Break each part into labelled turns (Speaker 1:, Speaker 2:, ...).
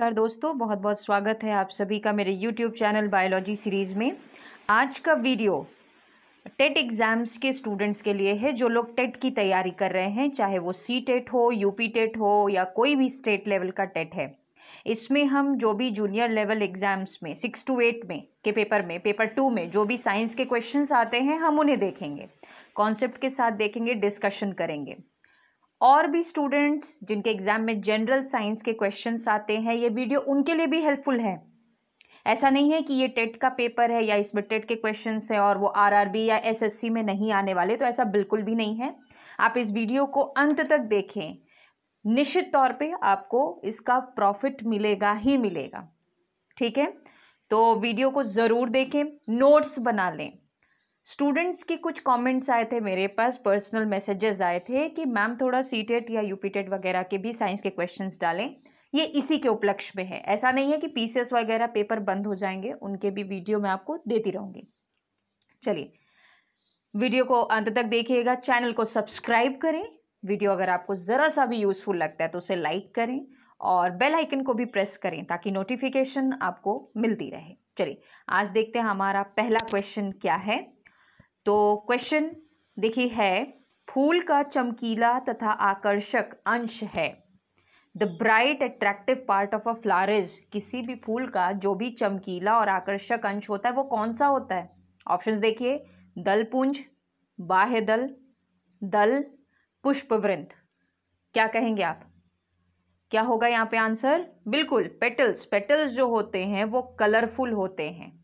Speaker 1: नमस्कार दोस्तों बहुत बहुत स्वागत है आप सभी का मेरे यूट्यूब चैनल बायोलॉजी सीरीज़ में आज का वीडियो टेट एग्ज़ाम्स के स्टूडेंट्स के लिए है जो लोग टेट की तैयारी कर रहे हैं चाहे वो सी टेट हो यूपी टेट हो या कोई भी स्टेट लेवल का टेट है इसमें हम जो भी जूनियर लेवल एग्ज़ाम्स में सिक्स टू एट में के पेपर में पेपर टू में जो भी साइंस के क्वेश्चन आते हैं हम उन्हें देखेंगे कॉन्सेप्ट के साथ देखेंगे डिस्कशन करेंगे और भी स्टूडेंट्स जिनके एग्ज़ाम में जनरल साइंस के क्वेश्चंस आते हैं ये वीडियो उनके लिए भी हेल्पफुल है ऐसा नहीं है कि ये टेट का पेपर है या इसमें टेट के क्वेश्चन है और वो आरआरबी या एसएससी में नहीं आने वाले तो ऐसा बिल्कुल भी नहीं है आप इस वीडियो को अंत तक देखें निश्चित तौर पे आपको इसका प्रॉफिट मिलेगा ही मिलेगा ठीक है तो वीडियो को ज़रूर देखें नोट्स बना लें स्टूडेंट्स के कुछ कमेंट्स आए थे मेरे पास पर्सनल मैसेजेस आए थे कि मैम थोड़ा सी टेट e या यू टेट e वगैरह के भी साइंस के क्वेश्चंस डालें ये इसी के उपलक्ष्य में है ऐसा नहीं है कि पीसीएस वगैरह पेपर बंद हो जाएंगे उनके भी वीडियो मैं आपको देती रहूँगी चलिए वीडियो को अंत तक देखिएगा चैनल को सब्सक्राइब करें वीडियो अगर आपको ज़रा सा भी यूज़फुल लगता है तो उसे लाइक करें और बेल आइकन को भी प्रेस करें ताकि नोटिफिकेशन आपको मिलती रहे चलिए आज देखते हैं हमारा पहला क्वेश्चन क्या है तो क्वेश्चन देखिए है फूल का चमकीला तथा आकर्षक अंश है the bright attractive part of a flower is किसी भी फूल का जो भी चमकीला और आकर्षक अंश होता है वो कौन सा होता है ऑप्शंस देखिए दलपुंज बाह्य दल दल पुष्पवृंत क्या कहेंगे आप क्या होगा यहाँ पे आंसर बिल्कुल पेटल्स पेटल्स जो होते हैं वो कलरफुल होते हैं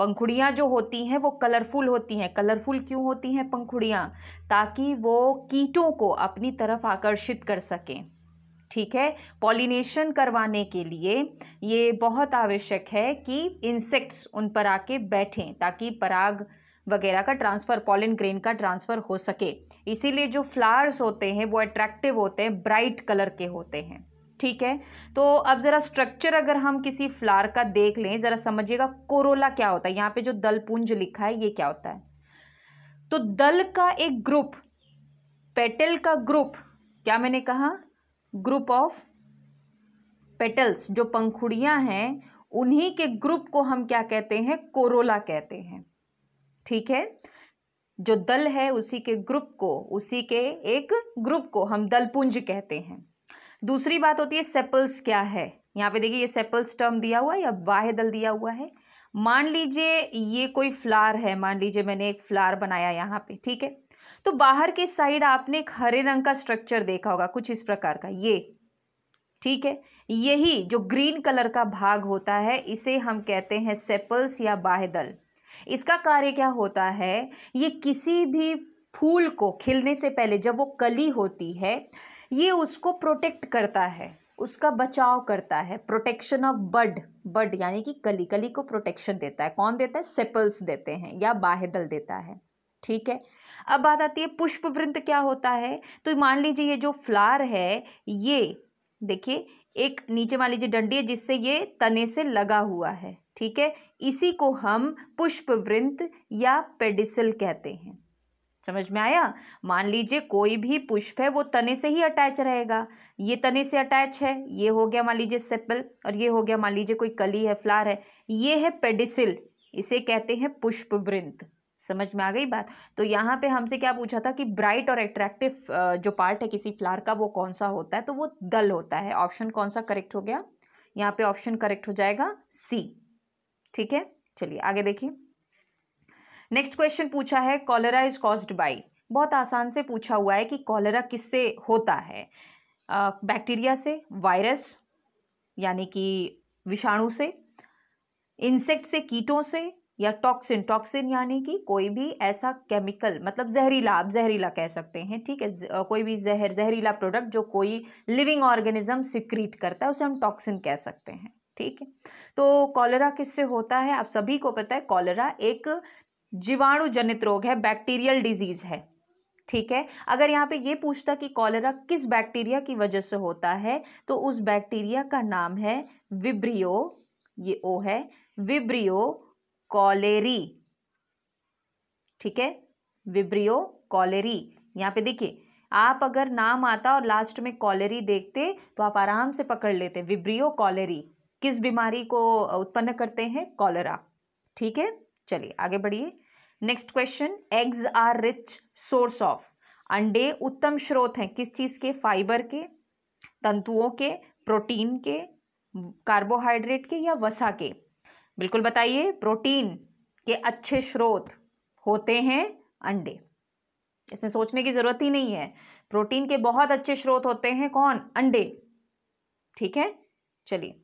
Speaker 1: पंखुड़ियाँ जो होती हैं वो कलरफुल होती हैं कलरफुल क्यों होती हैं पंखुड़ियाँ ताकि वो कीटों को अपनी तरफ आकर्षित कर सकें ठीक है पॉलिनेशन करवाने के लिए ये बहुत आवश्यक है कि इंसेक्ट्स उन पर आके बैठें ताकि पराग वगैरह का ट्रांसफ़र पॉलिन ग्रेन का ट्रांसफ़र हो सके इसीलिए जो फ्लावर्स होते हैं वो अट्रैक्टिव होते हैं ब्राइट कलर के होते हैं ठीक है तो अब ज़रा स्ट्रक्चर अगर हम किसी फ्लावर का देख लें ज़रा समझिएगा कोरोला क्या होता है यहाँ पे जो दलपुंज लिखा है ये क्या होता है तो दल का एक ग्रुप पेटल का ग्रुप क्या मैंने कहा ग्रुप ऑफ पेटल्स जो पंखुड़ियाँ हैं उन्हीं के ग्रुप को हम क्या कहते हैं कोरोला कहते हैं ठीक है जो दल है उसी के ग्रुप को उसी के एक ग्रुप को हम दलपुंज कहते हैं दूसरी बात होती है सेपल्स क्या है यहाँ पे देखिए ये सेपल्स टर्म दिया हुआ है या बाह्य दल दिया हुआ है मान लीजिए ये कोई फ्लार है मान लीजिए मैंने एक फ्लार बनाया यहाँ पे ठीक है तो बाहर की साइड आपने एक हरे रंग का स्ट्रक्चर देखा होगा कुछ इस प्रकार का ये ठीक है यही जो ग्रीन कलर का भाग होता है इसे हम कहते हैं सेपल्स या बाह्य दल इसका कार्य क्या होता है ये किसी भी फूल को खिलने से पहले जब वो कली होती है ये उसको प्रोटेक्ट करता है उसका बचाव करता है प्रोटेक्शन ऑफ बड बड यानी कि कली कली को प्रोटेक्शन देता है कौन देता है सेपल्स देते हैं या बाहेदल देता है ठीक है अब बात आती है पुष्प वृंद क्या होता है तो मान लीजिए ये जो फ्लार है ये देखिए एक नीचे मान लीजिए डंडी है जिससे ये तने से लगा हुआ है ठीक है इसी को हम पुष्प वृंद या पेडिसल कहते हैं समझ में आया मान लीजिए कोई भी पुष्प है वो तने से ही अटैच रहेगा ये तने से अटैच है ये हो गया मान लीजिए सेपल और ये हो गया मान लीजिए कोई कली है फ्लार है ये है पेडिसिल इसे कहते हैं पुष्प वृंत समझ में आ गई बात तो यहाँ पे हमसे क्या पूछा था कि ब्राइट और अट्रैक्टिव जो पार्ट है किसी फ्लार का वो कौन सा होता है तो वो दल होता है ऑप्शन कौन सा करेक्ट हो गया यहाँ पे ऑप्शन करेक्ट हो जाएगा सी ठीक है चलिए आगे देखिए नेक्स्ट क्वेश्चन पूछा है कॉलरा इज कॉज्ड बाई बहुत आसान से पूछा हुआ है कि कॉलरा किससे होता है बैक्टीरिया से वायरस यानी कि विषाणु से इंसेक्ट से कीटों से या टॉक्सिन टॉक्सिन यानी कि कोई भी ऐसा केमिकल मतलब जहरीला आप जहरीला कह सकते हैं ठीक है कोई भी जहर जहरीला प्रोडक्ट जो कोई लिविंग ऑर्गेनिज्म सिक्रीट करता है उसे हम टॉक्सिन कह सकते हैं ठीक है तो कॉलरा किससे होता है आप सभी को पता है कॉलरा एक जीवाणु जनित रोग है बैक्टीरियल डिजीज है ठीक है अगर यहाँ पे ये पूछता कि कॉलेरा किस बैक्टीरिया की वजह से होता है तो उस बैक्टीरिया का नाम है विब्रियो ये ओ है विब्रियो कॉलेरी ठीक है विब्रियो कॉलेरी यहाँ पे देखिए आप अगर नाम आता और लास्ट में कॉलेरी देखते तो आप आराम से पकड़ लेते विब्रियो कॉलेरी किस बीमारी को उत्पन्न करते हैं कॉलेरा ठीक है चलिए आगे बढ़िए next question eggs are rich source of अंडे उत्तम स्रोत हैं किस चीज़ के फाइबर के तंतुओं के प्रोटीन के कार्बोहाइड्रेट के या वसा के बिल्कुल बताइए प्रोटीन के अच्छे स्रोत होते हैं अंडे इसमें सोचने की ज़रूरत ही नहीं है प्रोटीन के बहुत अच्छे स्रोत होते हैं कौन अंडे ठीक है चलिए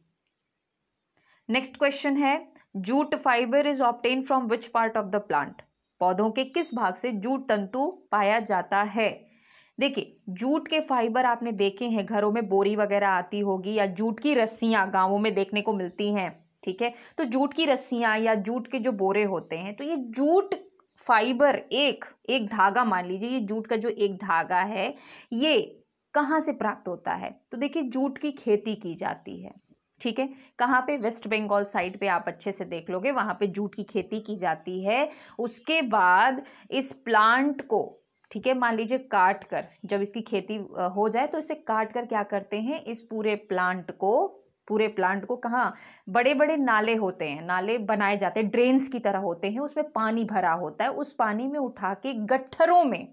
Speaker 1: नेक्स्ट क्वेश्चन है jute fibre is obtained from which part of the plant पौधों के किस भाग से जूट तंतु पाया जाता है देखिए जूट के फाइबर आपने देखे हैं घरों में बोरी वगैरह आती होगी या जूट की रस्सियाँ गाँवों में देखने को मिलती हैं ठीक है तो जूट की रस्सियाँ या जूट के जो बोरे होते हैं तो ये जूट फाइबर एक एक धागा मान लीजिए ये जूट का जो एक धागा है ये कहाँ से प्राप्त होता है तो देखिए जूट की खेती की जाती है ठीक है कहाँ पे वेस्ट बंगाल साइड पे आप अच्छे से देख लोगे वहाँ पे जूट की खेती की जाती है उसके बाद इस प्लांट को ठीक है मान लीजिए काट कर जब इसकी खेती हो जाए तो इसे काट कर क्या करते हैं इस पूरे प्लांट को पूरे प्लांट को कहाँ बड़े बड़े नाले होते हैं नाले बनाए जाते हैं ड्रेन्स की तरह होते हैं उसमें पानी भरा होता है उस पानी में उठा के गट्ठरों में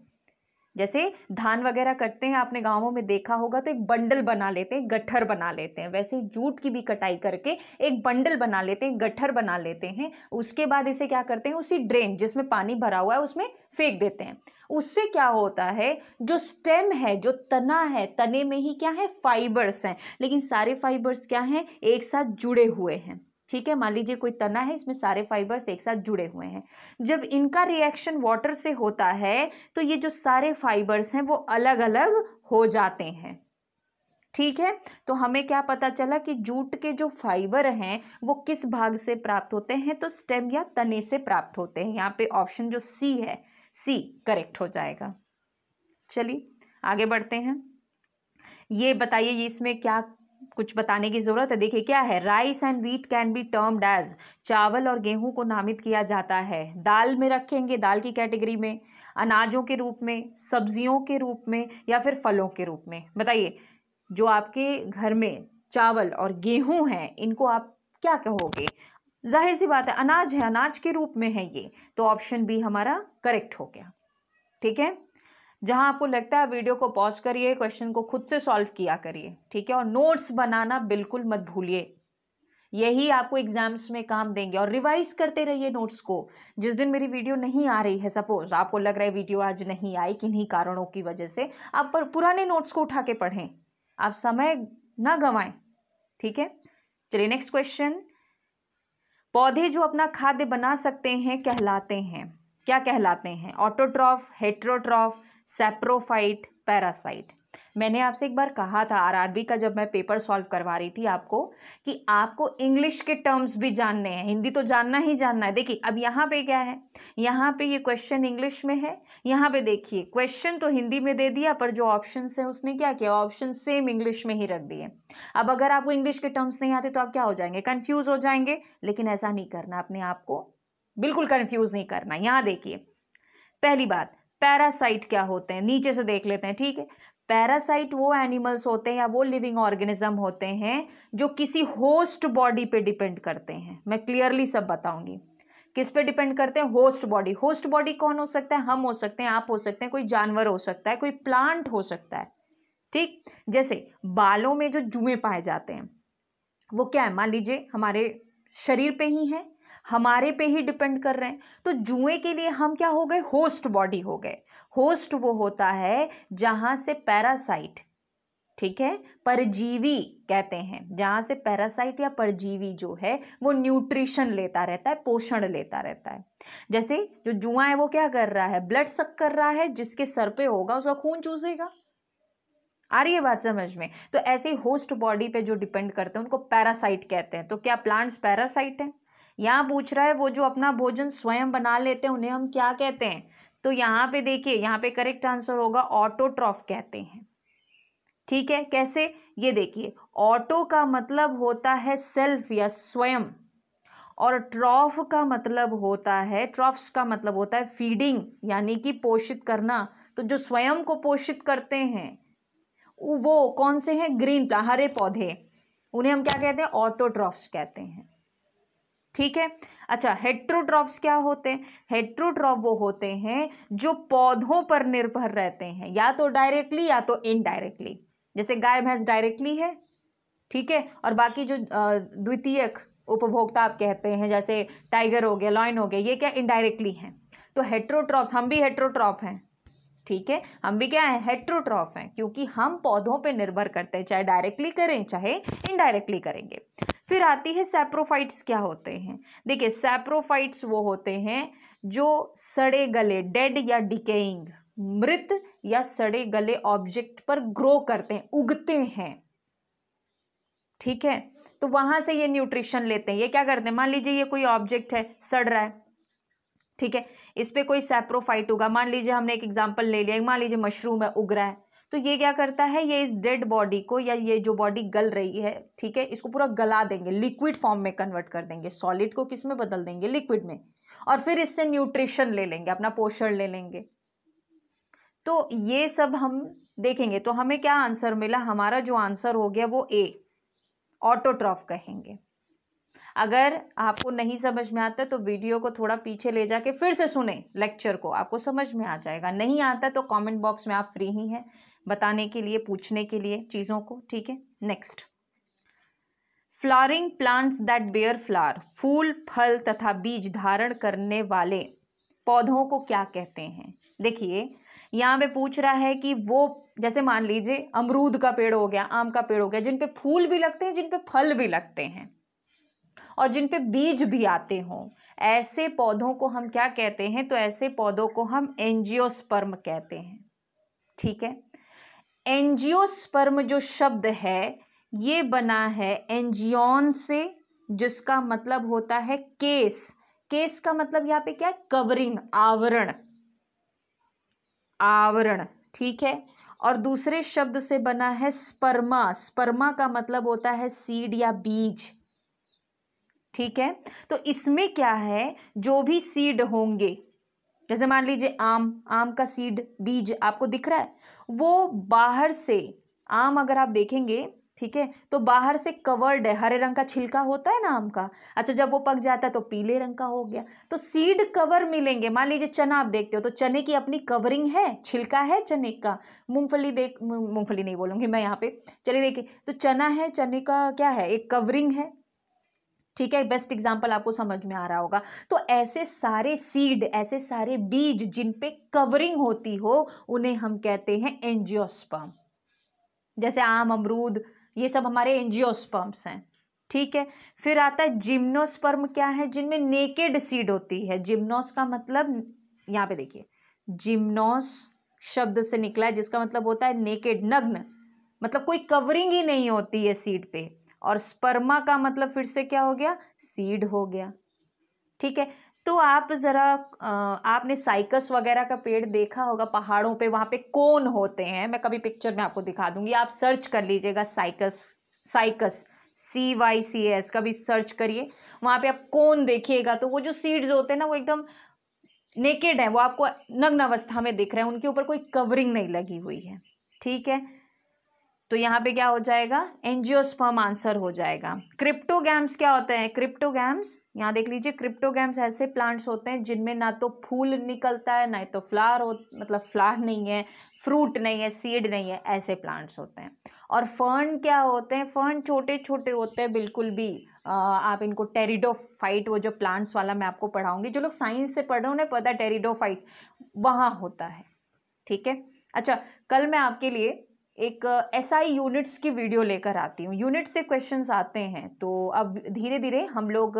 Speaker 1: जैसे धान वगैरह कटते हैं आपने गांवों में देखा होगा तो एक बंडल बना लेते हैं गट्ठर बना लेते हैं वैसे जूट की भी कटाई करके एक बंडल बना लेते हैं गट्ठर बना लेते हैं उसके बाद इसे क्या करते हैं उसी ड्रेन जिसमें पानी भरा हुआ है उसमें फेंक देते हैं उससे क्या होता है जो स्टेम है जो तना है तने में ही क्या है फाइबर्स हैं लेकिन सारे फाइबर्स क्या हैं एक साथ जुड़े हुए हैं ठीक है मान लीजिए कोई तना है इसमें सारे फाइबर्स एक साथ जुड़े हुए हैं जब इनका रिएक्शन वाटर से होता है तो ये जो सारे फाइबर्स हैं वो अलग अलग हो जाते हैं ठीक है तो हमें क्या पता चला कि जूट के जो फाइबर हैं वो किस भाग से प्राप्त होते हैं तो स्टेम या तने से प्राप्त होते हैं यहाँ पे ऑप्शन जो सी है सी करेक्ट हो जाएगा चलिए आगे बढ़ते हैं ये बताइए इसमें क्या कुछ बताने की ज़रूरत है देखिए क्या है rice and wheat can be termed as चावल और गेहूं को नामित किया जाता है दाल में रखेंगे दाल की कैटेगरी में अनाजों के रूप में सब्जियों के रूप में या फिर फलों के रूप में बताइए जो आपके घर में चावल और गेहूं हैं इनको आप क्या कहोगे जाहिर सी बात है अनाज है अनाज के रूप में है ये तो ऑप्शन बी हमारा करेक्ट हो गया ठीक है जहां आपको लगता है वीडियो को पॉज करिए क्वेश्चन को खुद से सॉल्व किया करिए ठीक है और नोट्स बनाना बिल्कुल मत भूलिए यही आपको एग्जाम्स में काम देंगे और रिवाइज करते रहिए नोट्स को जिस दिन मेरी वीडियो नहीं आ रही है सपोज आपको लग रहा है वीडियो आज नहीं आई किन्हीं कारणों की वजह से आप पर पुराने नोट्स को उठा के पढ़ें आप समय ना गंवाएं ठीक है चलिए नेक्स्ट क्वेश्चन पौधे जो अपना खाद्य बना सकते हैं कहलाते हैं क्या कहलाते हैं ऑटोट्रॉफ हेट्रोट्रॉफ सेप्रोफाइट पैरासाइट मैंने आपसे एक बार कहा था आरआरबी का जब मैं पेपर सॉल्व करवा रही थी आपको कि आपको इंग्लिश के टर्म्स भी जानने हैं हिंदी तो जानना ही जानना है देखिए अब यहाँ पे क्या है यहाँ पे ये क्वेश्चन इंग्लिश में है यहाँ पे देखिए क्वेश्चन तो हिंदी में दे दिया पर जो ऑप्शन है उसने क्या किया ऑप्शन सेम इंग्लिश में ही रख दिए अब अगर आपको इंग्लिश के टर्म्स नहीं आते तो आप क्या हो जाएंगे कन्फ्यूज़ हो जाएंगे लेकिन ऐसा नहीं करना अपने आप को बिल्कुल कन्फ्यूज़ नहीं करना यहाँ देखिए पहली बात पैरासाइट क्या होते हैं नीचे से देख लेते हैं ठीक है पैरासाइट वो एनिमल्स होते हैं या वो लिविंग ऑर्गेनिज्म होते हैं जो किसी होस्ट बॉडी पे डिपेंड करते हैं मैं क्लियरली सब बताऊंगी किस पे डिपेंड करते हैं होस्ट बॉडी होस्ट बॉडी कौन हो सकता है हम हो सकते हैं आप हो सकते हैं कोई जानवर हो सकता है कोई प्लांट हो सकता है ठीक जैसे बालों में जो जुए पाए जाते हैं वो क्या है मान लीजिए हमारे शरीर पे ही है हमारे पे ही डिपेंड कर रहे हैं तो जुए के लिए हम क्या हो गए होस्ट बॉडी हो गए होस्ट वो होता है जहां से पैरासाइट ठीक है परजीवी कहते हैं जहां से पैरासाइट या परजीवी जो है वो न्यूट्रिशन लेता रहता है पोषण लेता रहता है जैसे जो जुआ है वो क्या कर रहा है ब्लड सक कर रहा है जिसके सर पे होगा उसका खून चूसेगा आ रही है बात समझ में तो ऐसे ही होस्ट बॉडी पे जो डिपेंड करते हैं उनको पैरासाइट कहते हैं तो क्या प्लांट्स पैरासाइट हैं यहाँ पूछ रहा है वो जो अपना भोजन स्वयं बना लेते हैं उन्हें हम क्या कहते हैं तो यहाँ पे देखिए यहाँ पे करेक्ट आंसर होगा ऑटोट्रॉफ कहते हैं ठीक है कैसे ये देखिए ऑटो का मतलब होता है सेल्फ या स्वयं और ट्रॉफ का मतलब होता है ट्रॉफ्स का मतलब होता है फीडिंग यानी कि पोषित करना तो जो स्वयं को पोषित करते हैं वो कौन से हैं ग्रीन हरे पौधे उन्हें हम क्या कहते हैं ऑटोट्रॉफ्स कहते हैं ठीक है अच्छा हेट्रोट्रॉप्स क्या होते हैं हेट्रोट्रॉप वो होते हैं जो पौधों पर निर्भर रहते हैं या तो डायरेक्टली या तो इनडायरेक्टली जैसे गाय भैंस डायरेक्टली है ठीक है और बाकी जो द्वितीयक उपभोक्ता आप कहते हैं जैसे टाइगर हो गया लॉइन हो गया ये क्या इनडायरेक्टली हैं तो हेट्रोट्रॉप्स हम भी हेट्रोट्रॉप हैं ठीक है हम भी क्या हैं हेट्रोट्रॉफ हैं क्योंकि हम पौधों पे निर्भर करते हैं चाहे डायरेक्टली करें चाहे इनडायरेक्टली करेंगे फिर आती है सैप्रोफाइट्स क्या होते हैं देखिए सेप्रोफाइट्स वो होते हैं जो सड़े गले डेड या डिकेइंग मृत या सड़े गले ऑब्जेक्ट पर ग्रो करते हैं उगते हैं ठीक है तो वहां से ये न्यूट्रिशन लेते हैं ये क्या करते हैं मान लीजिए ये कोई ऑब्जेक्ट है सड़ रहा है ठीक है इस पर कोई सेप्रोफाइट होगा मान लीजिए हमने एक एग्जाम्पल ले लिया मान लीजिए मशरूम है उग रहा है तो ये क्या करता है ये इस डेड बॉडी को या ये जो बॉडी गल रही है ठीक है इसको पूरा गला देंगे लिक्विड फॉर्म में कन्वर्ट कर देंगे सॉलिड को किस में बदल देंगे लिक्विड में और फिर इससे न्यूट्रिशन ले लेंगे अपना पोषण ले लेंगे तो ये सब हम देखेंगे तो हमें क्या आंसर मिला हमारा जो आंसर हो गया वो ए ऑटोट्रॉफ कहेंगे अगर आपको नहीं समझ में आता तो वीडियो को थोड़ा पीछे ले जाके फिर से सुने लेक्चर को आपको समझ में आ जाएगा नहीं आता तो कमेंट बॉक्स में आप फ्री ही हैं बताने के लिए पूछने के लिए चीज़ों को ठीक है next flowering plants that bear flower फूल फल तथा बीज धारण करने वाले पौधों को क्या कहते हैं देखिए यहाँ पे पूछ रहा है कि वो जैसे मान लीजिए अमरूद का पेड़ हो गया आम का पेड़ हो गया जिन पे फूल भी लगते हैं जिन पे फल भी लगते हैं और जिन पे बीज भी आते हों ऐसे पौधों को हम क्या कहते हैं तो ऐसे पौधों को हम एंजियोस्पर्म कहते हैं ठीक है एंजियोस्पर्म जो शब्द है ये बना है एंजियोन से जिसका मतलब होता है केस केस का मतलब यहाँ पे क्या है कवरिंग आवरण आवरण ठीक है और दूसरे शब्द से बना है स्पर्मा स्पर्मा का मतलब होता है सीड या बीज ठीक है तो इसमें क्या है जो भी सीड होंगे जैसे मान लीजिए आम आम का सीड बीज आपको दिख रहा है वो बाहर से आम अगर आप देखेंगे ठीक है तो बाहर से कवर्ड है हरे रंग का छिलका होता है ना आम का अच्छा जब वो पक जाता है तो पीले रंग का हो गया तो सीड कवर मिलेंगे मान लीजिए चना आप देखते हो तो चने की अपनी कवरिंग है छिलका है चने का मूंगफली देख मूंगफली नहीं बोलूँगी मैं यहाँ पे चलिए देखिए तो चना है चने का क्या है एक कवरिंग है ठीक है बेस्ट एग्जाम्पल आपको समझ में आ रहा होगा तो ऐसे सारे सीड ऐसे सारे बीज जिन पे कवरिंग होती हो उन्हें हम कहते हैं एंजियोस्पर्म जैसे आम अमरूद ये सब हमारे एंजियोस्पर्म्स हैं ठीक है फिर आता है जिम्नोस्पर्म क्या है जिनमें नेकेड सीड होती है जिम्नोस का मतलब यहाँ पे देखिए जिम्नोस शब्द से निकला है जिसका मतलब होता है नेकेड नग्न मतलब कोई कवरिंग ही नहीं होती है सीड पे और स्पर्मा का मतलब फिर से क्या हो गया सीड हो गया ठीक है तो आप ज़रा आपने साइकस वगैरह का पेड़ देखा होगा पहाड़ों पे वहाँ पे कोन होते हैं मैं कभी पिक्चर में आपको दिखा दूंगी आप सर्च कर लीजिएगा Cycas Cycas C Y C S का भी सर्च करिए वहाँ पे आप कोन देखिएगा तो वो जो सीड्स होते हैं ना वो एकदम नेकेड है वो आपको नग्न अवस्था में दिख रहे हैं उनके ऊपर कोई कवरिंग नहीं लगी हुई है ठीक है तो यहाँ पे क्या हो जाएगा एनजियोस्पर्म आंसर हो जाएगा क्रिप्टोगैम्स क्या होते हैं क्रिप्टोगैम्स यहाँ देख लीजिए क्रिप्टोगैम्स ऐसे प्लांट्स होते हैं जिनमें ना तो फूल निकलता है ना तो फ्लावर हो मतलब फ्लावर नहीं है फ्रूट नहीं है सीड नहीं है ऐसे प्लांट्स होते हैं और फर्न क्या होते हैं फर्न छोटे छोटे होते हैं बिल्कुल भी आ, आप इनको टेरिडोफाइट वो जो प्लांट्स वाला मैं आपको पढ़ाऊंगी जो लोग साइंस से पढ़ रहे हैं उन्हें पता टेरिडोफाइट वहाँ होता है ठीक है अच्छा कल मैं आपके लिए एक एसआई SI यूनिट्स की वीडियो लेकर आती हूँ यूनिट से क्वेश्चंस आते हैं तो अब धीरे धीरे हम लोग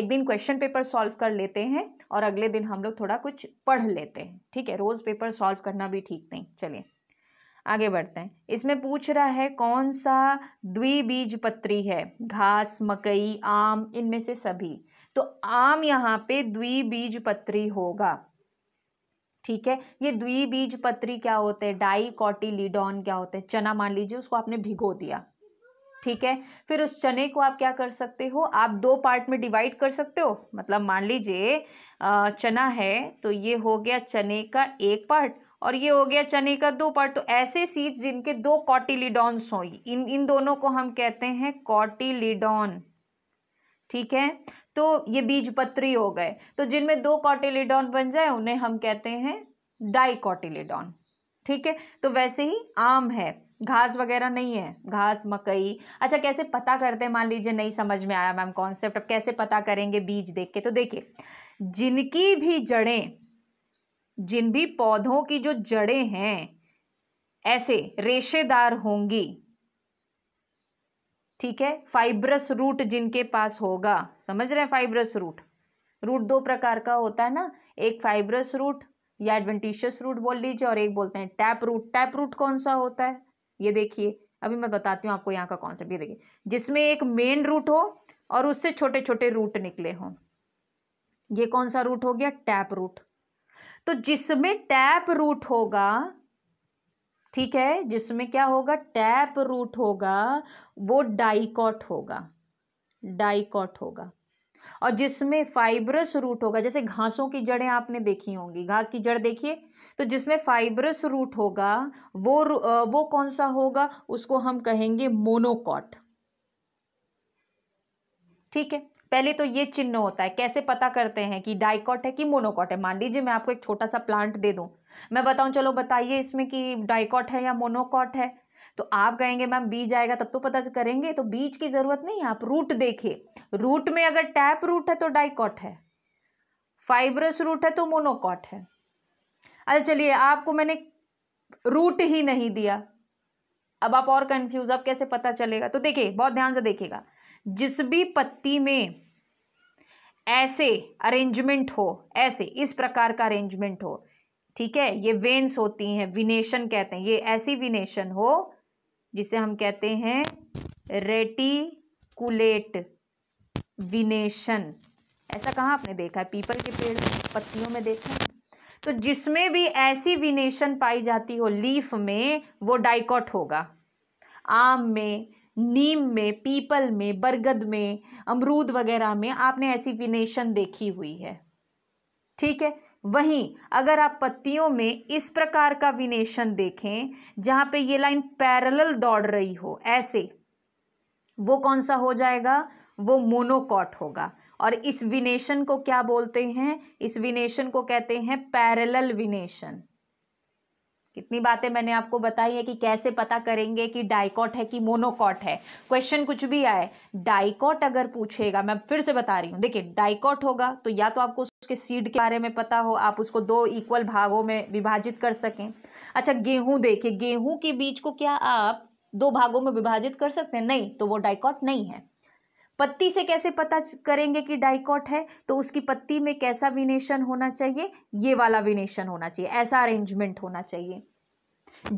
Speaker 1: एक दिन क्वेश्चन पेपर सॉल्व कर लेते हैं और अगले दिन हम लोग थोड़ा कुछ पढ़ लेते हैं ठीक है रोज़ पेपर सॉल्व करना भी ठीक नहीं चलिए आगे बढ़ते हैं इसमें पूछ रहा है कौन सा द्विबीज पत्री है घास मकई आम इनमें से सभी तो आम यहाँ पे द्विबीज पत्री होगा ठीक है ये द्विबीज पत्री क्या होते हैं डाई कॉटी कॉटिलीडॉन क्या होते हैं चना मान लीजिए उसको आपने भिगो दिया ठीक है फिर उस चने को आप क्या कर सकते हो आप दो पार्ट में डिवाइड कर सकते हो मतलब मान लीजिए चना है तो ये हो गया चने का एक पार्ट और ये हो गया चने का दो पार्ट तो ऐसे सीज जिनके दो कॉटिलीडॉन्स हों इन इन दोनों को हम कहते हैं कॉटिलीडॉन ठीक है तो ये बीज पत्री हो गए तो जिनमें दो कॉटिलिडॉन बन जाए उन्हें हम कहते हैं डाइकॉटिलिडॉन ठीक है तो वैसे ही आम है घास वगैरह नहीं है घास मकई अच्छा कैसे पता करते हैं मान लीजिए नहीं समझ में आया मैम कॉन्सेप्ट अब कैसे पता करेंगे बीज देख के तो देखिए जिनकी भी जड़ें जिन भी पौधों की जो जड़ें हैं ऐसे रेशेदार होंगी ठीक है फाइब्रस रूट जिनके पास होगा समझ रहे हैं फाइब्रस रूट रूट दो प्रकार का होता है ना एक फाइब्रस रूट या एडवेंटिशियस रूट बोल लीजिए और एक बोलते हैं टैप रूट टैप रूट कौन सा होता है ये देखिए अभी मैं बताती हूँ आपको यहाँ का कॉन्सेप्ट ये देखिए जिसमें एक मेन रूट हो और उससे छोटे छोटे रूट निकले हों ये कौन सा रूट हो गया टैप रूट तो जिसमें टैप रूट होगा ठीक है जिसमें क्या होगा टैप रूट होगा वो डाइकॉट होगा डाइकॉट होगा और जिसमें फाइब्रस रूट होगा जैसे घासों की जड़ें आपने देखी होंगी घास की जड़ देखिए तो जिसमें फाइब्रस रूट होगा वो वो कौन सा होगा उसको हम कहेंगे मोनोकॉट ठीक है पहले तो ये चिन्ह होता है कैसे पता करते हैं कि डाइकॉट है कि मोनोकॉट है मान लीजिए मैं आपको एक छोटा सा प्लांट दे दूं मैं बताऊं चलो बताइए इसमें कि डाइकॉट है या मोनोकॉट है तो आप कहेंगे मैम बीज आएगा तब तो पता करेंगे तो बीज की ज़रूरत नहीं है आप रूट देखिए रूट में अगर टैप रूट है तो डाइकॉट है फाइब्रस रूट है तो मोनोकॉट है अच्छा चलिए आपको मैंने रूट ही नहीं दिया अब आप और कंफ्यूज आप कैसे पता चलेगा तो देखिए बहुत ध्यान से देखिएगा जिस भी पत्ती में ऐसे अरेंजमेंट हो ऐसे इस प्रकार का अरेंजमेंट हो ठीक है ये वेन्स होती हैं विनेशन कहते हैं ये ऐसी विनेशन हो जिसे हम कहते हैं रेटिकुलेट विनेशन ऐसा कहाँ आपने देखा है पीपल के पेड़ पत्तियों में देखा है तो जिसमें भी ऐसी विनेशन पाई जाती हो लीफ में वो डाइकॉट होगा आम में नीम में पीपल में बरगद में अमरूद वगैरह में आपने ऐसी विनेशन देखी हुई है ठीक है वहीं अगर आप पत्तियों में इस प्रकार का विनेशन देखें जहाँ पे ये लाइन पैरेलल दौड़ रही हो ऐसे वो कौन सा हो जाएगा वो मोनोकॉट होगा और इस विनेशन को क्या बोलते हैं इस विनेशन को कहते हैं पैरेलल विनेशन कितनी बातें मैंने आपको बताई है कि कैसे पता करेंगे कि डाइकॉट है कि मोनोकॉट है क्वेश्चन कुछ भी आए डाइकॉट अगर पूछेगा मैं फिर से बता रही हूँ देखिए डाइकॉट होगा तो या तो आपको उसके सीड के बारे में पता हो आप उसको दो इक्वल भागों में विभाजित कर सकें अच्छा गेहूँ देखिए गेहूँ के बीज को क्या आप दो भागों में विभाजित कर सकते हैं नहीं तो वो डाइकॉट नहीं है पत्ती से कैसे पता करेंगे कि डाइकॉट है तो उसकी पत्ती में कैसा विनेशन होना चाहिए ये वाला विनेशन होना चाहिए ऐसा अरेंजमेंट होना चाहिए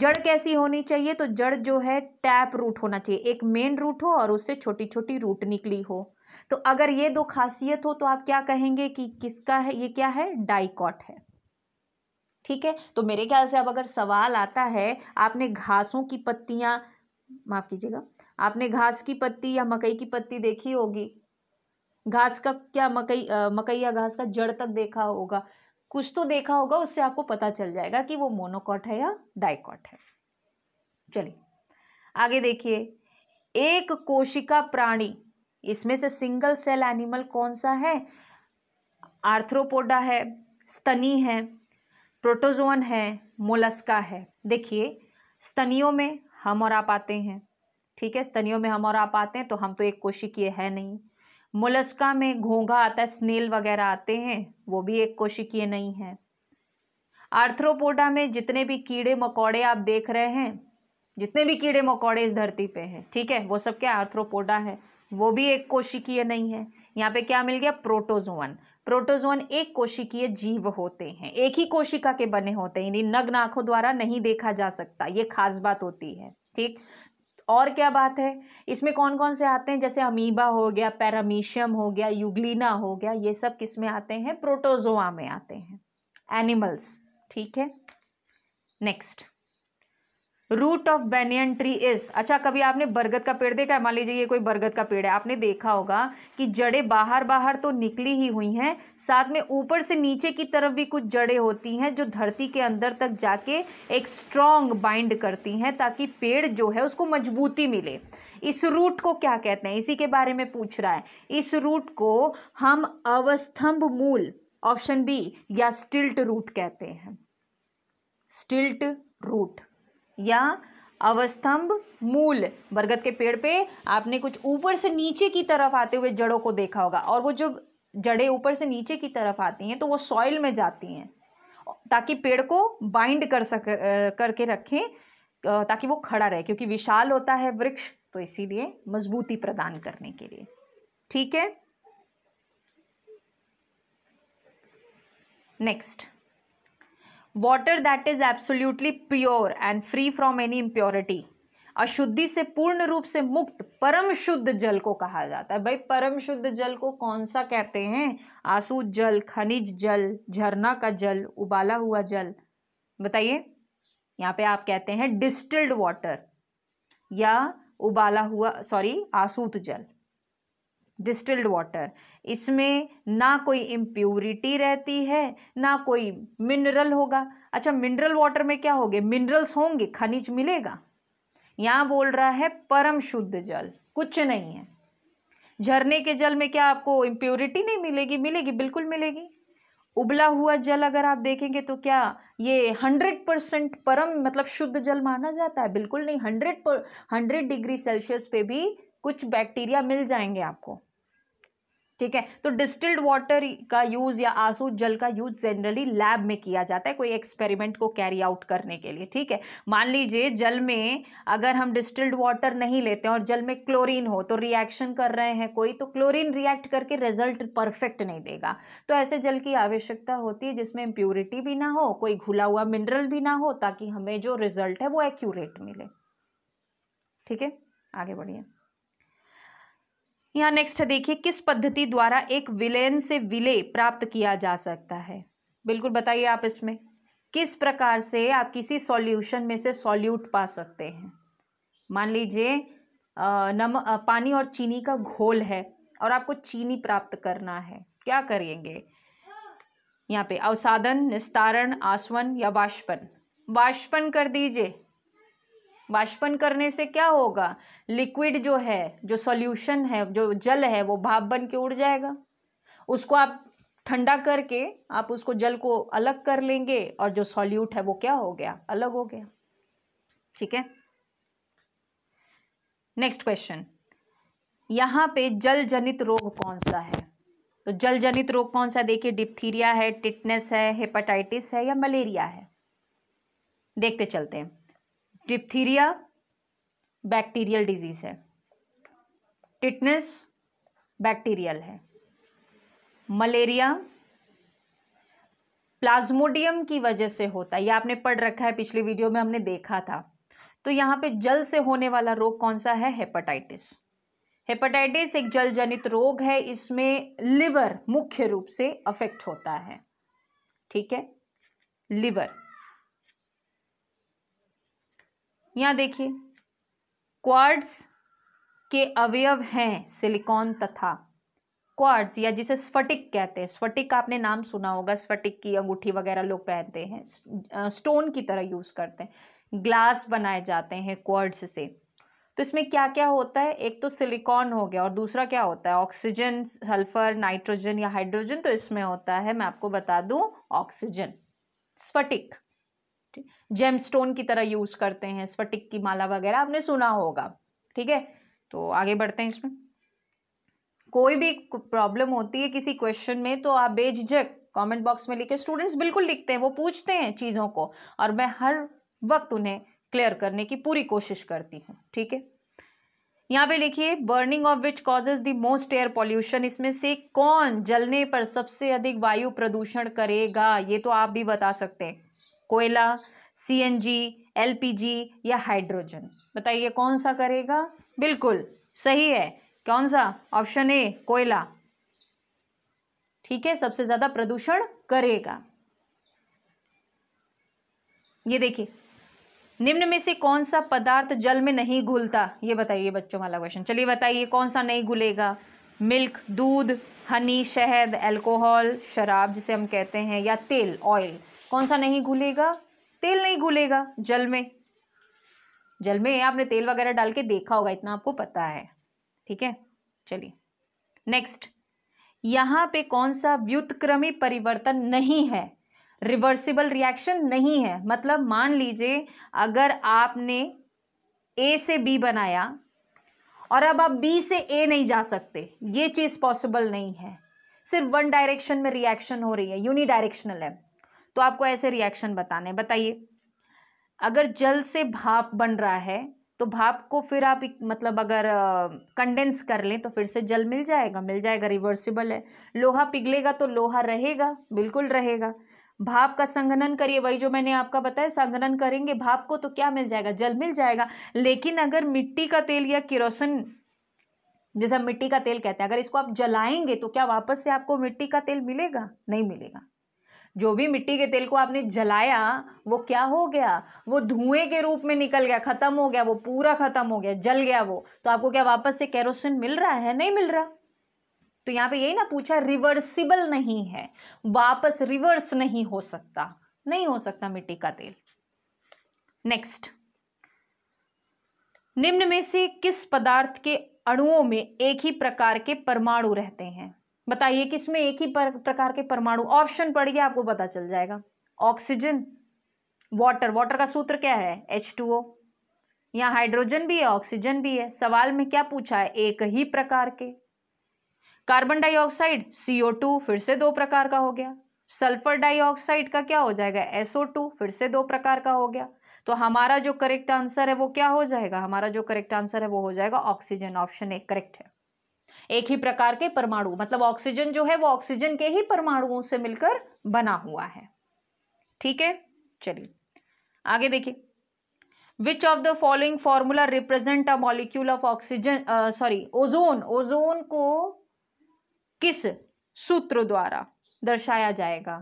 Speaker 1: जड़ कैसी होनी चाहिए तो जड़ जो है टैप रूट होना चाहिए एक मेन रूट हो और उससे छोटी छोटी रूट निकली हो तो अगर ये दो खासियत हो तो आप क्या कहेंगे कि किसका है ये क्या है डाइकॉट है ठीक है तो मेरे ख्याल से अब अगर सवाल आता है आपने घासों की पत्तियां माफ़ कीजिएगा आपने घास की पत्ती या मकई की पत्ती देखी होगी घास का क्या मकई मकई या घास का जड़ तक देखा होगा कुछ तो देखा होगा उससे आपको पता चल जाएगा कि वो मोनोकॉट है या डाइकॉट है चलिए आगे देखिए एक कोशिका प्राणी इसमें से सिंगल सेल एनिमल कौन सा है आर्थ्रोपोडा है स्तनी है प्रोटोजोन है मोलस्का है देखिए स्तनियों में हम और आप आते हैं ठीक है स्तनियों में हम और आप आते हैं तो हम तो एक कोशिकीय है नहीं मुलस्का में घोंघा आता है स्नेल वगैरह आते हैं वो भी एक कोशिकीय नहीं है आर्थ्रोपोडा में जितने भी कीड़े मकोड़े आप देख रहे हैं जितने भी कीड़े मकोड़े इस धरती पे हैं ठीक है वो सब क्या आर्थ्रोपोडा है वो भी एक कोशिकीय नहीं है यहाँ पे क्या मिल गया प्रोटोजोन प्रोटोजोन एक कोशिकीय जीव होते हैं एक ही कोशिका के बने होते हैं इन्हें नग्न आंखों द्वारा नहीं देखा जा सकता ये खास बात होती है ठीक और क्या बात है इसमें कौन कौन से आते हैं जैसे अमीबा हो गया पैरामीशियम हो गया यूग्लिना हो गया ये सब किस में आते हैं प्रोटोजोआ में आते हैं एनिमल्स ठीक है next root of banyan tree is अच्छा कभी आपने बरगद का पेड़ देखा है मान लीजिए ये कोई बरगद का पेड़ है आपने देखा होगा कि जड़ें बाहर बाहर तो निकली ही हुई हैं साथ में ऊपर से नीचे की तरफ भी कुछ जड़ें होती हैं जो धरती के अंदर तक जाके एक स्ट्रॉन्ग बाइंड करती हैं ताकि पेड़ जो है उसको मजबूती मिले इस रूट को क्या कहते हैं इसी के बारे में पूछ रहा है इस रूट को हम अवस्थम्भ मूल ऑप्शन बी या स्टिल्ट रूट कहते हैं स्टिल्ट रूट या अवस्तंभ मूल बरगद के पेड़ पे आपने कुछ ऊपर से नीचे की तरफ आते हुए जड़ों को देखा होगा और वो जो जड़ें ऊपर से नीचे की तरफ आती हैं तो वो सॉइल में जाती हैं ताकि पेड़ को बाइंड कर सक करके रखें ताकि वो खड़ा रहे क्योंकि विशाल होता है वृक्ष तो इसीलिए मजबूती प्रदान करने के लिए ठीक है next water that is absolutely pure and free from any impurity अशुद्धि से पूर्ण रूप से मुक्त परम शुद्ध जल को कहा जाता है भाई परम शुद्ध जल को कौन सा कहते हैं आंसू जल खनिज जल झरना का जल उबाला हुआ जल बताइए यहाँ पे आप कहते हैं डिस्टिल्ड वाटर या उबाला हुआ सॉरी आसूत जल डिस्टिल्ड वाटर इसमें ना कोई इम्प्योरिटी रहती है ना कोई मिनरल होगा अच्छा मिनरल वाटर में क्या होगे मिनरल्स होंगे खनिज मिलेगा यहाँ बोल रहा है परम शुद्ध जल कुछ नहीं है झरने के जल में क्या आपको इम्प्योरिटी नहीं मिलेगी मिलेगी बिल्कुल मिलेगी उबला हुआ जल अगर आप देखेंगे तो क्या ये हंड्रेड परसेंट परम मतलब शुद्ध जल माना जाता है बिल्कुल नहीं हंड्रेड पर हंड्रेड डिग्री सेल्सियस पे भी कुछ बैक्टीरिया मिल जाएंगे आपको ठीक है तो डिस्टिल्ड वाटर का यूज़ या आंसू जल का यूज़ जनरली लैब में किया जाता है कोई एक्सपेरिमेंट को कैरी आउट करने के लिए ठीक है मान लीजिए जल में अगर हम डिस्टिल्ड वाटर नहीं लेते हैं और जल में क्लोरीन हो तो रिएक्शन कर रहे हैं कोई तो क्लोरीन रिएक्ट करके रिजल्ट परफेक्ट नहीं देगा तो ऐसे जल की आवश्यकता होती है जिसमें इम्प्योरिटी भी ना हो कोई घुला हुआ मिनरल भी ना हो ताकि हमें जो रिजल्ट है वो एक्यूरेट मिले ठीक है आगे बढ़िए यहाँ नेक्स्ट देखिए किस पद्धति द्वारा एक विलयन से विलय प्राप्त किया जा सकता है बिल्कुल बताइए आप इसमें किस प्रकार से आप किसी सॉल्यूशन में से सॉल्यूट पा सकते हैं मान लीजिए नम पानी और चीनी का घोल है और आपको चीनी प्राप्त करना है क्या करेंगे यहाँ पे अवसादन निस्तारण आसवन या वाष्पन वाष्पन कर दीजिए वाष्पन करने से क्या होगा लिक्विड जो है जो सॉल्यूशन है जो जल है वो भाप बन के उड़ जाएगा उसको आप ठंडा करके आप उसको जल को अलग कर लेंगे और जो सॉल्यूट है वो क्या हो गया अलग हो गया ठीक है नेक्स्ट क्वेश्चन यहाँ पे जल जनित रोग कौन सा है तो जल जनित रोग कौन सा देखिए डिप्थीरिया है टिटनेस है हेपाटाइटिस है या मलेरिया है देखते चलते हैं डिप्थीरिया बैक्टीरियल डिजीज़ है टिटनेस बैक्टीरियल है मलेरिया प्लाज्मोडियम की वजह से होता है ये आपने पढ़ रखा है पिछली वीडियो में हमने देखा था तो यहाँ पे जल से होने वाला रोग कौन सा है हेपाटाइटिस हेपाटाइटिस एक जल जनित रोग है इसमें लिवर मुख्य रूप से अफेक्ट होता है ठीक है लिवर यहाँ देखिए क्वार्ट्स के अवयव हैं सिलिकॉन तथा क्वार्ट्स या जिसे स्फटिक कहते हैं स्फटिक का आपने नाम सुना होगा स्फटिक की अंगूठी वगैरह लोग पहनते हैं स्टोन की तरह यूज़ करते हैं ग्लास बनाए जाते हैं क्वार्ट्स से तो इसमें क्या क्या होता है एक तो सिलिकॉन हो गया और दूसरा क्या होता है ऑक्सीजन सल्फर नाइट्रोजन या हाइड्रोजन तो इसमें होता है मैं आपको बता दूं ऑक्सीजन स्फटिक जेमस्टोन की तरह यूज़ करते हैं स्फटिक की माला वगैरह आपने सुना होगा ठीक है तो आगे बढ़ते हैं इसमें कोई भी प्रॉब्लम होती है किसी क्वेश्चन में तो आप बेझिझक कमेंट बॉक्स में लिखे स्टूडेंट्स बिल्कुल लिखते हैं वो पूछते हैं चीज़ों को और मैं हर वक्त उन्हें क्लियर करने की पूरी कोशिश करती हूँ ठीक है यहाँ पे लिखिए burning of which causes the most air pollution इसमें से कौन जलने पर सबसे अधिक वायु प्रदूषण करेगा ये तो आप भी बता सकते हैं कोयला सी एलपीजी या हाइड्रोजन बताइए कौन सा करेगा बिल्कुल सही है कौन सा ऑप्शन ए कोयला ठीक है सबसे ज़्यादा प्रदूषण करेगा ये देखिए निम्न में से कौन सा पदार्थ जल में नहीं घुलता ये बताइए बच्चों वाला क्वेश्चन चलिए बताइए कौन सा नहीं घुलेगा मिल्क दूध हनी शहद अल्कोहल शराब जिसे हम कहते हैं या तेल ऑयल कौन सा नहीं घुलेगा तेल नहीं घुलेगा जल में जल में आपने तेल वगैरह डाल के देखा होगा इतना आपको पता है ठीक है चलिए नेक्स्ट यहां पे कौन सा व्युतक्रमी परिवर्तन नहीं है रिवर्सिबल रिएक्शन नहीं है मतलब मान लीजिए अगर आपने ए से बी बनाया और अब आप बी से ए नहीं जा सकते ये चीज़ पॉसिबल नहीं है सिर्फ वन डायरेक्शन में रिएक्शन हो रही है यूनिडायरेक्शनल है तो आपको ऐसे रिएक्शन बताने बताइए अगर जल से भाप बन रहा है तो भाप को फिर आप मतलब अगर कंडेंस कर लें तो फिर से जल मिल जाएगा मिल जाएगा रिवर्सिबल है लोहा पिघलेगा तो लोहा रहेगा बिल्कुल रहेगा भाप का संघनन करिए वही जो मैंने आपका बताया संघनन करेंगे भाप को तो क्या मिल जाएगा जल मिल जाएगा लेकिन अगर मिट्टी का तेल या किरोसन जैसा मिट्टी का तेल कहते हैं अगर इसको आप जलाएंगे तो क्या वापस से आपको मिट्टी का तेल मिलेगा नहीं मिलेगा जो भी मिट्टी के तेल को आपने जलाया वो क्या हो गया वो धुएं के रूप में निकल गया ख़त्म हो गया वो पूरा ख़त्म हो गया जल गया वो तो आपको क्या वापस से कैरोसिन मिल रहा है नहीं मिल रहा तो यहाँ पे यही ना पूछा रिवर्सिबल नहीं है वापस रिवर्स नहीं हो सकता नहीं हो सकता मिट्टी का तेल नेक्स्ट निम्न में से किस पदार्थ के अणुओं में एक ही प्रकार के परमाणु रहते हैं बताइए कि इसमें एक ही प्रकार के परमाणु ऑप्शन पढ़िए आपको पता चल जाएगा ऑक्सीजन वाटर वाटर का सूत्र क्या है एच टू ओ यहाँ हाइड्रोजन भी है ऑक्सीजन भी है सवाल में क्या पूछा है एक ही प्रकार के कार्बन डाइऑक्साइड सीओ टू फिर से दो प्रकार का हो गया सल्फर डाइऑक्साइड का क्या हो जाएगा एसओ टू फिर से दो प्रकार का हो गया तो हमारा जो करेक्ट आंसर है वो क्या हो जाएगा हमारा जो करेक्ट आंसर है वो हो जाएगा ऑक्सीजन ऑप्शन एक करेक्ट है एक ही प्रकार के परमाणु मतलब ऑक्सीजन जो है वो ऑक्सीजन के ही परमाणुओं से मिलकर बना हुआ है ठीक है चलिए आगे देखिए which of the following formula represent a molecule of oxygen sorry ozone ozone को किस सूत्र द्वारा दर्शाया जाएगा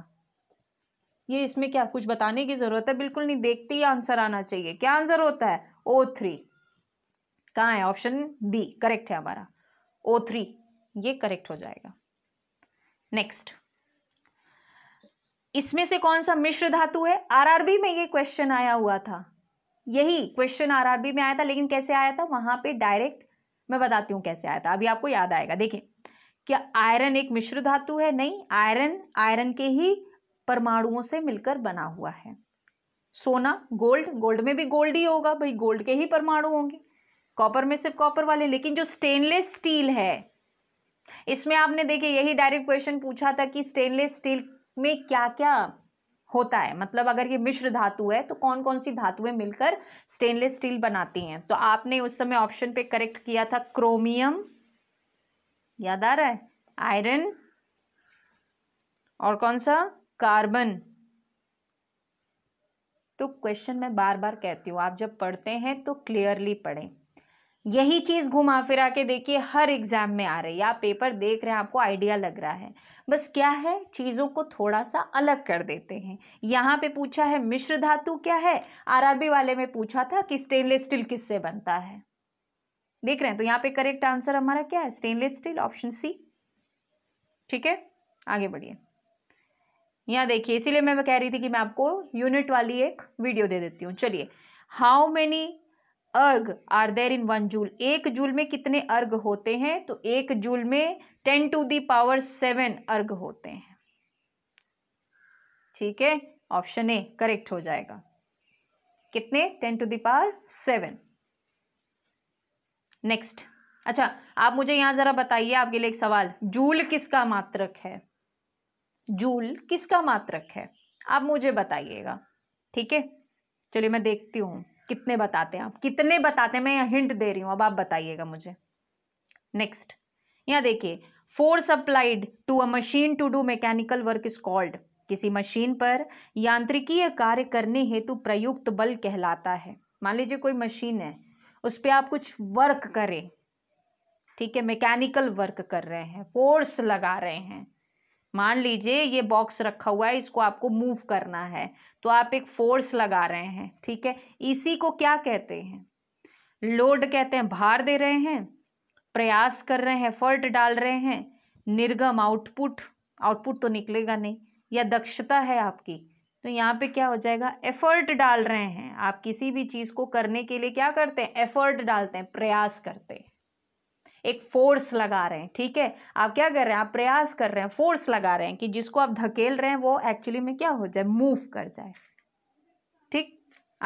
Speaker 1: ये इसमें क्या कुछ बताने की जरूरत है बिल्कुल नहीं देखते ही आंसर आना चाहिए क्या आंसर होता है ओ थ्री कहाँ है ऑप्शन बी करेक्ट है हमारा ओ थ्री ये करेक्ट हो जाएगा नेक्स्ट इसमें से कौन सा मिश्र धातु है आरआरबी में ये क्वेश्चन आया हुआ था यही क्वेश्चन आरआरबी में आया था लेकिन कैसे आया था वहां पे डायरेक्ट मैं बताती हूं कैसे आया था अभी आपको याद आएगा देखिए क्या आयरन एक मिश्र धातु है नहीं आयरन आयरन के ही परमाणुओं से मिलकर बना हुआ है सोना गोल्ड गोल्ड में भी गोल्ड ही होगा भाई गोल्ड के ही परमाणु होंगे कॉपर में सिर्फ कॉपर वाले लेकिन जो स्टेनलेस स्टील है इसमें आपने देखे यही डायरेक्ट क्वेश्चन पूछा था कि स्टेनलेस स्टील में क्या क्या होता है मतलब अगर ये मिश्र धातु है तो कौन कौन सी धातुएं मिलकर स्टेनलेस स्टील बनाती हैं तो आपने उस समय ऑप्शन पे करेक्ट किया था क्रोमियम याद आ रहा है आयरन और कौन सा कार्बन तो क्वेश्चन मैं बार बार कहती हूँ आप जब पढ़ते हैं तो क्लियरली पढ़ें यही चीज़ घुमा फिरा के देखिए हर एग्ज़ाम में आ रही है आप पेपर देख रहे हैं आपको आइडिया लग रहा है बस क्या है चीज़ों को थोड़ा सा अलग कर देते हैं यहाँ पे पूछा है मिश्र धातु क्या है आरआरबी वाले में पूछा था कि स्टेनलेस स्टील किससे बनता है देख रहे हैं तो यहाँ पे करेक्ट आंसर हमारा क्या है स्टेनलेस स्टील ऑप्शन सी ठीक है आगे बढ़िए यहाँ देखिए इसीलिए मैं कह रही थी कि मैं आपको यूनिट वाली एक वीडियो दे देती हूँ चलिए how many ergs are there in one joule एक जूल में कितने अर्घ होते हैं तो एक जूल में ten to the power seven ergs होते हैं ठीक है ऑप्शन ए करेक्ट हो जाएगा कितने ten to the power seven next अच्छा आप मुझे यहां ज़रा बताइए आपके लिए एक सवाल जूल किसका मात्रक है जूल किसका मात्रक है आप मुझे बताइएगा ठीक है चलिए मैं देखती हूं कितने बताते हैं आप कितने बताते हैं मैं हिंट दे रही हूं अब आप बताइएगा मुझे नेक्स्ट यहां देखिए force applied to a machine to do mechanical work is called किसी मशीन पर यांत्रिकीय कार्य करने हेतु प्रयुक्त बल कहलाता है मान लीजिए कोई मशीन है उस पर आप कुछ वर्क करें ठीक है मैकेनिकल वर्क कर रहे हैं फोर्स लगा रहे हैं मान लीजिए ये बॉक्स रखा हुआ है इसको आपको मूव करना है तो आप एक फोर्स लगा रहे हैं ठीक है इसी को क्या कहते हैं लोड कहते हैं भार दे रहे हैं प्रयास कर रहे हैं एफर्ट डाल रहे हैं निर्गम आउटपुट आउटपुट तो निकलेगा नहीं या दक्षता है आपकी तो यहाँ पे क्या हो जाएगा एफर्ट डाल रहे हैं आप किसी भी चीज़ को करने के लिए क्या करते हैं एफर्ट डालते हैं प्रयास करते हैं एक फोर्स लगा रहे हैं ठीक है आप क्या कर रहे हैं आप प्रयास कर रहे हैं फोर्स लगा रहे हैं कि जिसको आप धकेल रहे हैं वो एक्चुअली में क्या हो जाए मूव कर जाए ठीक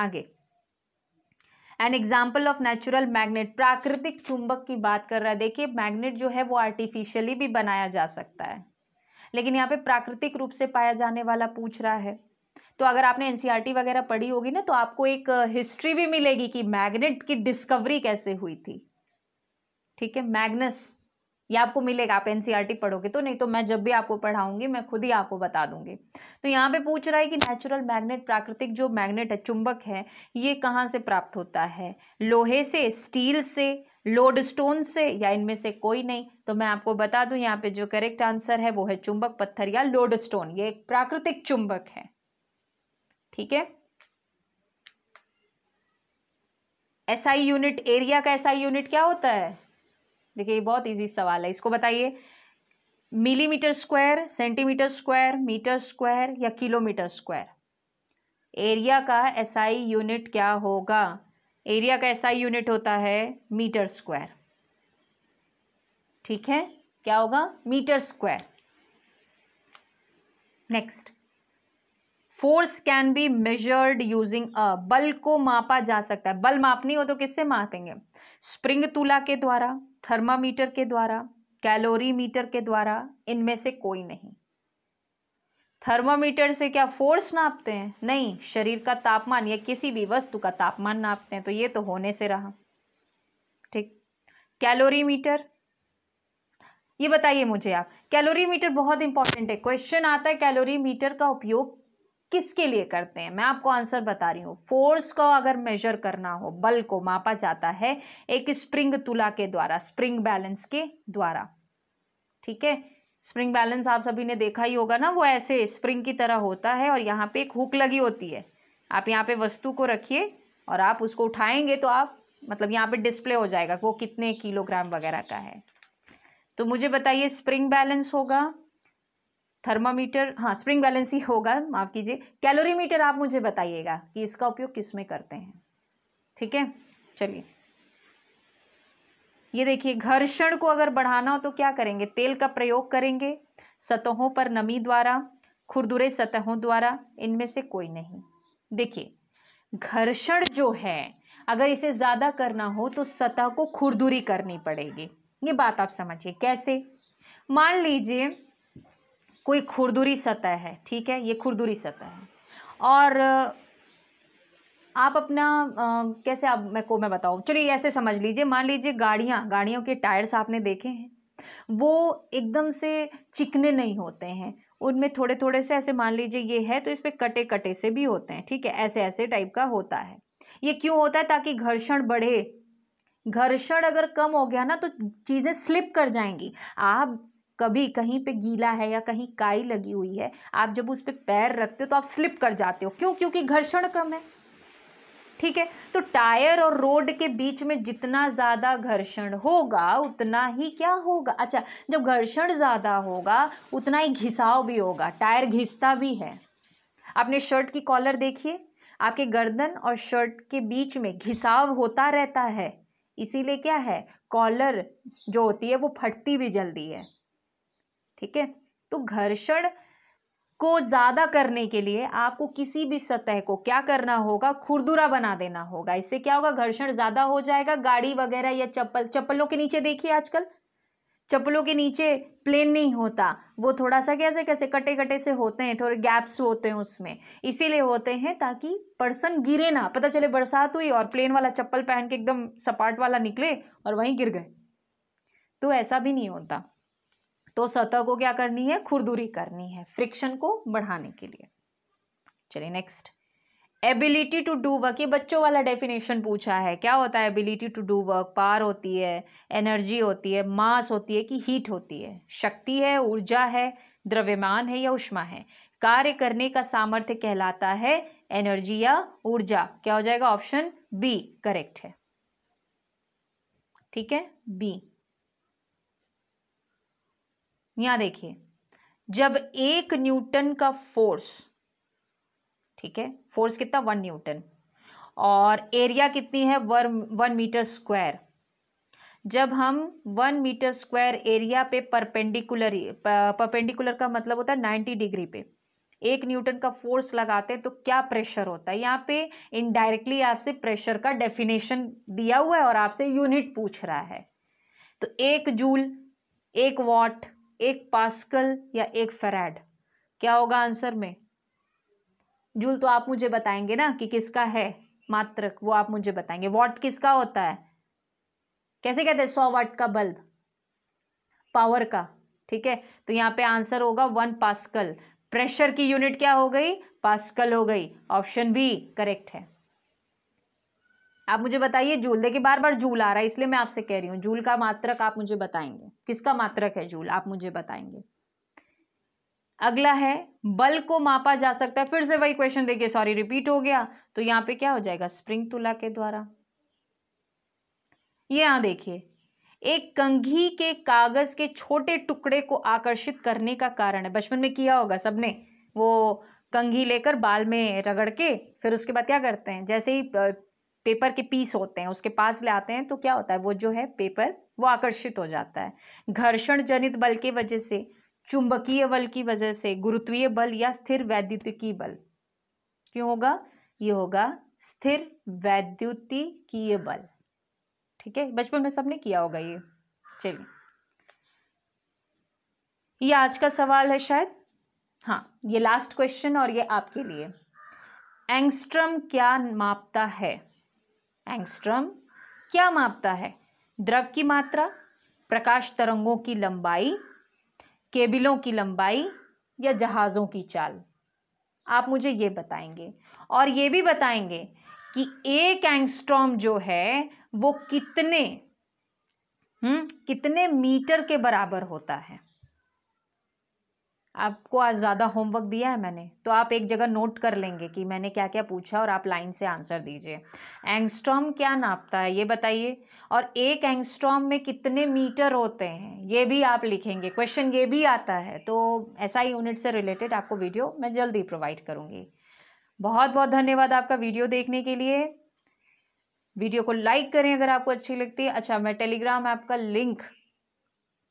Speaker 1: आगे an example of natural magnet प्राकृतिक चुंबक की बात कर रहा है देखिए मैग्नेट जो है वो आर्टिफिशियली भी बनाया जा सकता है लेकिन यहाँ पे प्राकृतिक रूप से पाया जाने वाला पूछ रहा है तो अगर आपने एनसीईआरटी e वगैरह पढ़ी होगी ना तो आपको एक हिस्ट्री uh, भी मिलेगी कि मैग्नेट की डिस्कवरी कैसे हुई थी ठीक है मैग्नस ये आपको मिलेगा आप एनसीईआरटी e पढ़ोगे तो नहीं तो मैं जब भी आपको पढ़ाऊंगी मैं खुद ही आपको बता दूंगी तो यहाँ पे पूछ रहा है कि नेचुरल मैग्नेट प्राकृतिक जो मैग्नेट है चुंबक है ये कहाँ से प्राप्त होता है लोहे से स्टील से लोड स्टोन से या इनमें से कोई नहीं तो मैं आपको बता दूं यहाँ पे जो करेक्ट आंसर है वो है चुंबक पत्थर या लोड स्टोन ये एक प्राकृतिक चुंबक है ठीक है एसआई यूनिट एरिया का एसआई यूनिट क्या होता है देखिए ये बहुत इजी सवाल है इसको बताइए millimetre square centimetre square metre square या किलोमीटर स्क्वायर एरिया का एसआई यूनिट क्या होगा एरिया का एसआई यूनिट होता है मीटर स्क्वायर ठीक है क्या होगा metre square next force can be measured using a बल को मापा जा सकता है बल मापनी हो तो किससे मापेंगे स्प्रिंग तुला के द्वारा थर्मामीटर के द्वारा कैलोरी मीटर के द्वारा इनमें से कोई नहीं थर्मामीटर से क्या फोर्स नापते हैं नहीं शरीर का तापमान या किसी भी वस्तु का तापमान नापते हैं तो ये तो होने से रहा ठीक कैलोरी मीटर ये बताइए मुझे आप कैलोरी मीटर बहुत इंपॉर्टेंट है क्वेश्चन आता है कैलोरी मीटर का उपयोग किसके लिए करते हैं मैं आपको आंसर बता रही हूँ फोर्स को अगर मेजर करना हो बल को मापा जाता है एक स्प्रिंग तुला के द्वारा स्प्रिंग बैलेंस के द्वारा ठीक है स्प्रिंग बैलेंस आप सभी ने देखा ही होगा ना वो ऐसे स्प्रिंग की तरह होता है और यहाँ पे एक हुक लगी होती है आप यहाँ पे वस्तु को रखिए और आप उसको उठाएंगे तो आप मतलब यहाँ पे डिस्प्ले हो जाएगा वो कितने किलोग्राम वगैरह का है तो मुझे बताइए स्प्रिंग बैलेंस होगा थर्मामीटर हाँ स्प्रिंग बैलेंस ही होगा माफ़ कीजिए कैलोरीमीटर आप मुझे बताइएगा कि इसका उपयोग किस में करते हैं ठीक है चलिए ये देखिए घर्षण को अगर बढ़ाना हो तो क्या करेंगे तेल का प्रयोग करेंगे सतहों पर नमी द्वारा खुरदुरे सतहों द्वारा इनमें से कोई नहीं देखिए घर्षण जो है अगर इसे ज़्यादा करना हो तो सतह को खुरदुरी करनी पड़ेगी ये बात आप समझिए कैसे मान लीजिए कोई खुरदुरी सतह है ठीक है ये खुरदुरी सतह है और आप अपना आ, कैसे आप मैं को मैं बताऊँ चलिए ऐसे समझ लीजिए मान लीजिए गाड़ियाँ गाड़ियों के टायर्स आपने देखे हैं वो एकदम से चिकने नहीं होते हैं उनमें थोड़े थोड़े से ऐसे मान लीजिए ये है तो इस पर कटे कटे से भी होते हैं ठीक है ऐसे ऐसे टाइप का होता है ये क्यों होता है ताकि घर्षण बढ़े घर्षण अगर कम हो गया ना तो चीज़ें स्लिप कर जाएंगी आप कभी कहीं पे गीला है या कहीं काई लगी हुई है आप जब उस पर पैर रखते हो तो आप स्लिप कर जाते हो क्यों क्योंकि घर्षण कम है ठीक है तो टायर और रोड के बीच में जितना ज़्यादा घर्षण होगा उतना ही क्या होगा अच्छा जब घर्षण ज़्यादा होगा उतना ही घिसाव भी होगा टायर घिसता भी है आपने शर्ट की कॉलर देखिए आपके गर्दन और शर्ट के बीच में घिसाव होता रहता है इसीलिए क्या है कॉलर जो होती है वो फटती भी जल्दी है ठीक है तो घर्षण को ज़्यादा करने के लिए आपको किसी भी सतह को क्या करना होगा खुरदुरा बना देना होगा इससे क्या होगा घर्षण ज़्यादा हो जाएगा गाड़ी वगैरह या चप्पल चप्पलों के नीचे देखिए आजकल चप्पलों के नीचे प्लेन नहीं होता वो थोड़ा सा कैसे कैसे कटे कटे से होते हैं थोड़े गैप्स होते हैं उसमें इसीलिए होते हैं ताकि पर्सन गिरे ना पता चले बरसात हुई और प्लेन वाला चप्पल पहन के एकदम सपाट वाला निकले और वहीं गिर गए तो ऐसा भी नहीं होता तो सतह को क्या करनी है खुरदुरी करनी है फ्रिक्शन को बढ़ाने के लिए चलिए next ability to do work ये बच्चों वाला डेफिनेशन पूछा है क्या होता है एबिलिटी टू डू वर्क पार होती है एनर्जी होती है मास होती है कि हीट होती है शक्ति है ऊर्जा है द्रव्यमान है या उष्मा है कार्य करने का सामर्थ्य कहलाता है एनर्जी या ऊर्जा क्या हो जाएगा ऑप्शन बी करेक्ट है ठीक है बी यहां देखिए जब एक न्यूटन का फोर्स ठीक है फोर्स कितना वन न्यूटन और एरिया कितनी है वन वन मीटर स्क्वायर जब हम वन मीटर स्क्वायर एरिया पे परपेंडिकुलर परपेंडिकुलर का मतलब होता है नाइन्टी डिग्री पे एक न्यूटन का फोर्स लगाते हैं तो क्या प्रेशर होता है यहाँ पे इनडायरेक्टली आपसे प्रेशर का डेफिनेशन दिया हुआ है और आपसे यूनिट पूछ रहा है तो एक जूल एक वॉट एक पास्कल या एक फेराड क्या होगा आंसर में जूल तो आप मुझे बताएंगे ना कि किसका है मात्रक वो आप मुझे बताएंगे वॉट किसका होता है कैसे कहते हैं सौ वाट का बल्ब पावर का ठीक है तो यहाँ पे आंसर होगा वन पास्कल प्रेशर की यूनिट क्या हो गई पास्कल हो गई ऑप्शन बी करेक्ट है आप मुझे बताइए जूल देखिए बार बार जूल आ रहा है इसलिए मैं आपसे कह रही हूँ जूल का मात्रक आप मुझे बताएंगे किसका मात्रक है जूल आप मुझे बताएंगे अगला है बल को मापा जा सकता है फिर से वही क्वेश्चन देखिए सॉरी रिपीट हो गया तो यहाँ पे क्या हो जाएगा स्प्रिंग तुला के द्वारा ये यहां देखिए एक कंघी के कागज के छोटे टुकड़े को आकर्षित करने का कारण है बचपन में किया होगा सबने वो कंघी लेकर बाल में रगड़ के फिर उसके बाद क्या करते हैं जैसे ही पेपर के पीस होते हैं उसके पास ले आते हैं तो क्या होता है वो जो है पेपर वो आकर्षित हो जाता है घर्षण जनित बल की वजह से चुंबकीय बल की वजह से गुरुत्वीय बल या स्थिर वैद्युतिकी बल क्यों होगा ये होगा स्थिर वैद्युतिकीय बल ठीक है बचपन में सबने किया होगा ये चलिए ये आज का सवाल है शायद हाँ ये लास्ट क्वेश्चन और ये आपके लिए एंगस्ट्रम क्या मापता है एंगस्ट्रम क्या मापता है द्रव की मात्रा प्रकाश तरंगों की लंबाई केबिलों की लंबाई या जहाज़ों की चाल आप मुझे ये बताएंगे और ये भी बताएंगे कि एक एंगस्ट्रॉम जो है वो कितने हम्म कितने मीटर के बराबर होता है आपको आज ज़्यादा होमवर्क दिया है मैंने तो आप एक जगह नोट कर लेंगे कि मैंने क्या क्या पूछा और आप लाइन से आंसर दीजिए एंगस्ट्रॉम क्या नापता है ये बताइए और एक एंगस्ट्रॉम में कितने मीटर होते हैं ये भी आप लिखेंगे क्वेश्चन ये भी आता है तो ऐसा यूनिट से रिलेटेड आपको वीडियो मैं जल्दी प्रोवाइड करूँगी बहुत बहुत धन्यवाद आपका वीडियो देखने के लिए वीडियो को लाइक करें अगर आपको अच्छी लगती है अच्छा मैं टेलीग्राम ऐप का लिंक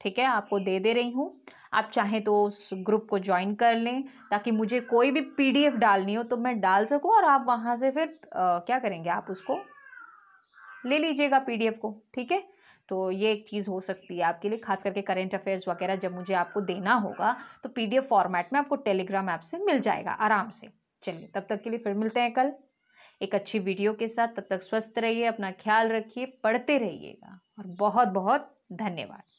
Speaker 1: ठीक है आपको दे दे रही हूँ आप चाहें तो उस ग्रुप को ज्वाइन कर लें ताकि मुझे कोई भी पीडीएफ डालनी हो तो मैं डाल सकूँ और आप वहाँ से फिर आ, क्या करेंगे आप उसको ले लीजिएगा पीडीएफ को ठीक है तो ये एक चीज़ हो सकती है आपके लिए खास करके करेंट अफेयर्स वगैरह जब मुझे आपको देना होगा तो पीडीएफ फॉर्मेट में आपको टेलीग्राम ऐप से मिल जाएगा आराम से चलिए तब तक के लिए फिर मिलते हैं कल एक अच्छी वीडियो के साथ तब तक स्वस्थ रहिए अपना ख्याल रखिए पढ़ते रहिएगा और बहुत बहुत धन्यवाद